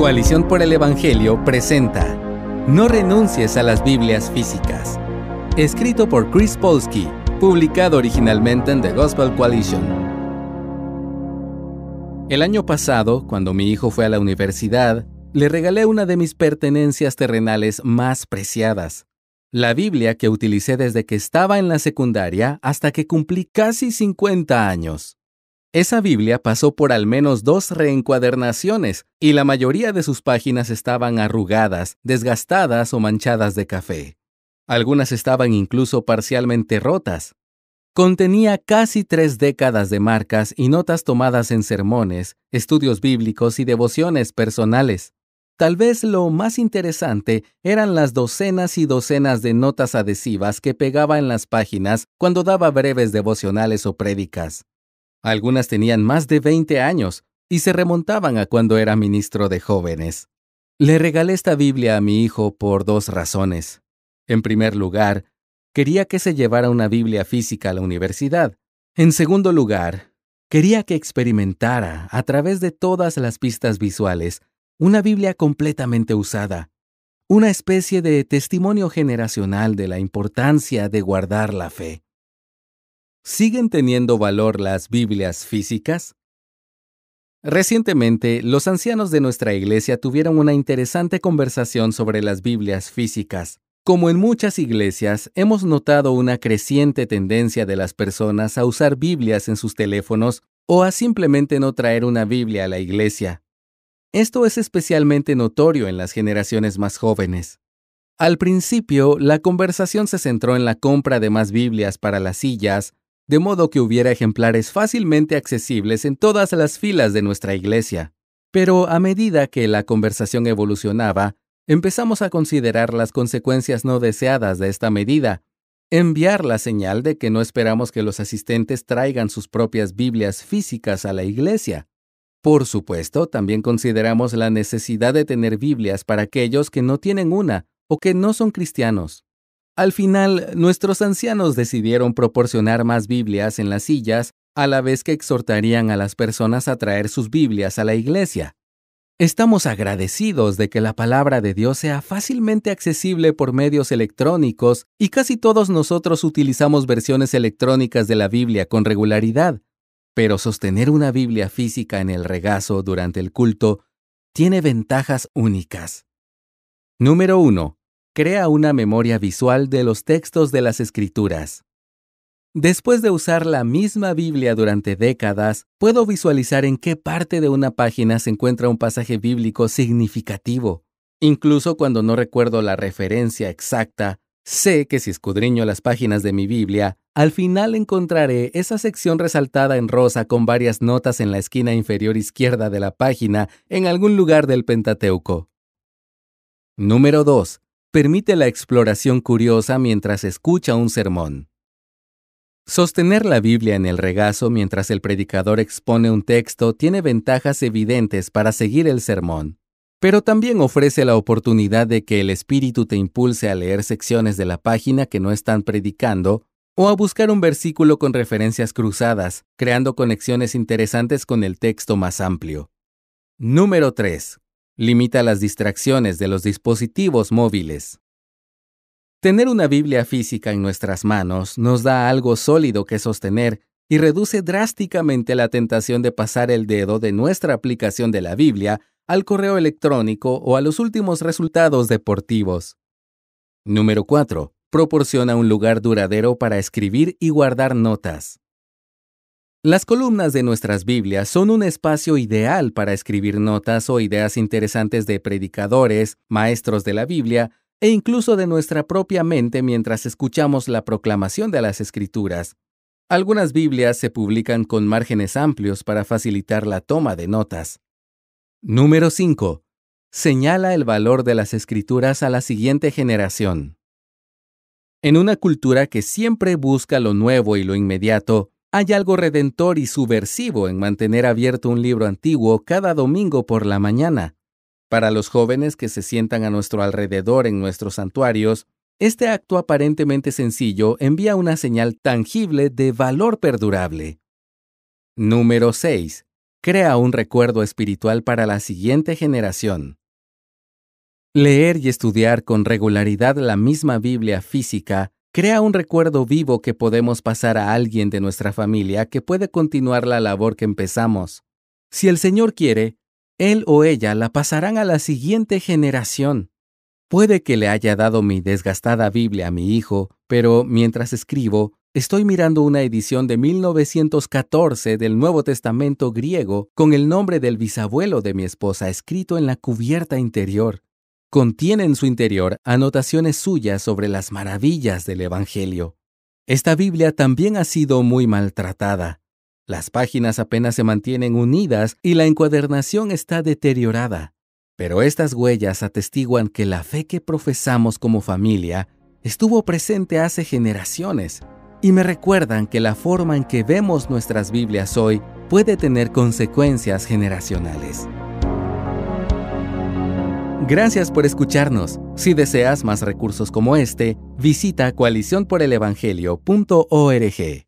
Coalición por el Evangelio presenta No renuncies a las Biblias físicas. Escrito por Chris Polsky, publicado originalmente en The Gospel Coalition. El año pasado, cuando mi hijo fue a la universidad, le regalé una de mis pertenencias terrenales más preciadas, la Biblia que utilicé desde que estaba en la secundaria hasta que cumplí casi 50 años. Esa Biblia pasó por al menos dos reencuadernaciones y la mayoría de sus páginas estaban arrugadas, desgastadas o manchadas de café. Algunas estaban incluso parcialmente rotas. Contenía casi tres décadas de marcas y notas tomadas en sermones, estudios bíblicos y devociones personales. Tal vez lo más interesante eran las docenas y docenas de notas adhesivas que pegaba en las páginas cuando daba breves devocionales o prédicas. Algunas tenían más de 20 años y se remontaban a cuando era ministro de jóvenes. Le regalé esta Biblia a mi hijo por dos razones. En primer lugar, quería que se llevara una Biblia física a la universidad. En segundo lugar, quería que experimentara, a través de todas las pistas visuales, una Biblia completamente usada, una especie de testimonio generacional de la importancia de guardar la fe. ¿Siguen teniendo valor las Biblias físicas? Recientemente, los ancianos de nuestra iglesia tuvieron una interesante conversación sobre las Biblias físicas. Como en muchas iglesias, hemos notado una creciente tendencia de las personas a usar Biblias en sus teléfonos o a simplemente no traer una Biblia a la iglesia. Esto es especialmente notorio en las generaciones más jóvenes. Al principio, la conversación se centró en la compra de más Biblias para las sillas de modo que hubiera ejemplares fácilmente accesibles en todas las filas de nuestra iglesia. Pero a medida que la conversación evolucionaba, empezamos a considerar las consecuencias no deseadas de esta medida. Enviar la señal de que no esperamos que los asistentes traigan sus propias Biblias físicas a la iglesia. Por supuesto, también consideramos la necesidad de tener Biblias para aquellos que no tienen una o que no son cristianos. Al final, nuestros ancianos decidieron proporcionar más Biblias en las sillas, a la vez que exhortarían a las personas a traer sus Biblias a la iglesia. Estamos agradecidos de que la palabra de Dios sea fácilmente accesible por medios electrónicos y casi todos nosotros utilizamos versiones electrónicas de la Biblia con regularidad, pero sostener una Biblia física en el regazo durante el culto tiene ventajas únicas. Número 1 crea una memoria visual de los textos de las escrituras. Después de usar la misma Biblia durante décadas, puedo visualizar en qué parte de una página se encuentra un pasaje bíblico significativo. Incluso cuando no recuerdo la referencia exacta, sé que si escudriño las páginas de mi Biblia, al final encontraré esa sección resaltada en rosa con varias notas en la esquina inferior izquierda de la página en algún lugar del Pentateuco. Número 2 permite la exploración curiosa mientras escucha un sermón. Sostener la Biblia en el regazo mientras el predicador expone un texto tiene ventajas evidentes para seguir el sermón, pero también ofrece la oportunidad de que el Espíritu te impulse a leer secciones de la página que no están predicando o a buscar un versículo con referencias cruzadas, creando conexiones interesantes con el texto más amplio. Número 3. Limita las distracciones de los dispositivos móviles. Tener una Biblia física en nuestras manos nos da algo sólido que sostener y reduce drásticamente la tentación de pasar el dedo de nuestra aplicación de la Biblia al correo electrónico o a los últimos resultados deportivos. Número 4. Proporciona un lugar duradero para escribir y guardar notas. Las columnas de nuestras Biblias son un espacio ideal para escribir notas o ideas interesantes de predicadores, maestros de la Biblia e incluso de nuestra propia mente mientras escuchamos la proclamación de las Escrituras. Algunas Biblias se publican con márgenes amplios para facilitar la toma de notas. Número 5. Señala el valor de las Escrituras a la siguiente generación. En una cultura que siempre busca lo nuevo y lo inmediato, hay algo redentor y subversivo en mantener abierto un libro antiguo cada domingo por la mañana. Para los jóvenes que se sientan a nuestro alrededor en nuestros santuarios, este acto aparentemente sencillo envía una señal tangible de valor perdurable. Número 6. Crea un recuerdo espiritual para la siguiente generación. Leer y estudiar con regularidad la misma Biblia física Crea un recuerdo vivo que podemos pasar a alguien de nuestra familia que puede continuar la labor que empezamos. Si el Señor quiere, él o ella la pasarán a la siguiente generación. Puede que le haya dado mi desgastada Biblia a mi hijo, pero mientras escribo, estoy mirando una edición de 1914 del Nuevo Testamento griego con el nombre del bisabuelo de mi esposa escrito en la cubierta interior contiene en su interior anotaciones suyas sobre las maravillas del Evangelio. Esta Biblia también ha sido muy maltratada. Las páginas apenas se mantienen unidas y la encuadernación está deteriorada. Pero estas huellas atestiguan que la fe que profesamos como familia estuvo presente hace generaciones y me recuerdan que la forma en que vemos nuestras Biblias hoy puede tener consecuencias generacionales. Gracias por escucharnos. Si deseas más recursos como este, visita coaliciónporelevangelio.org.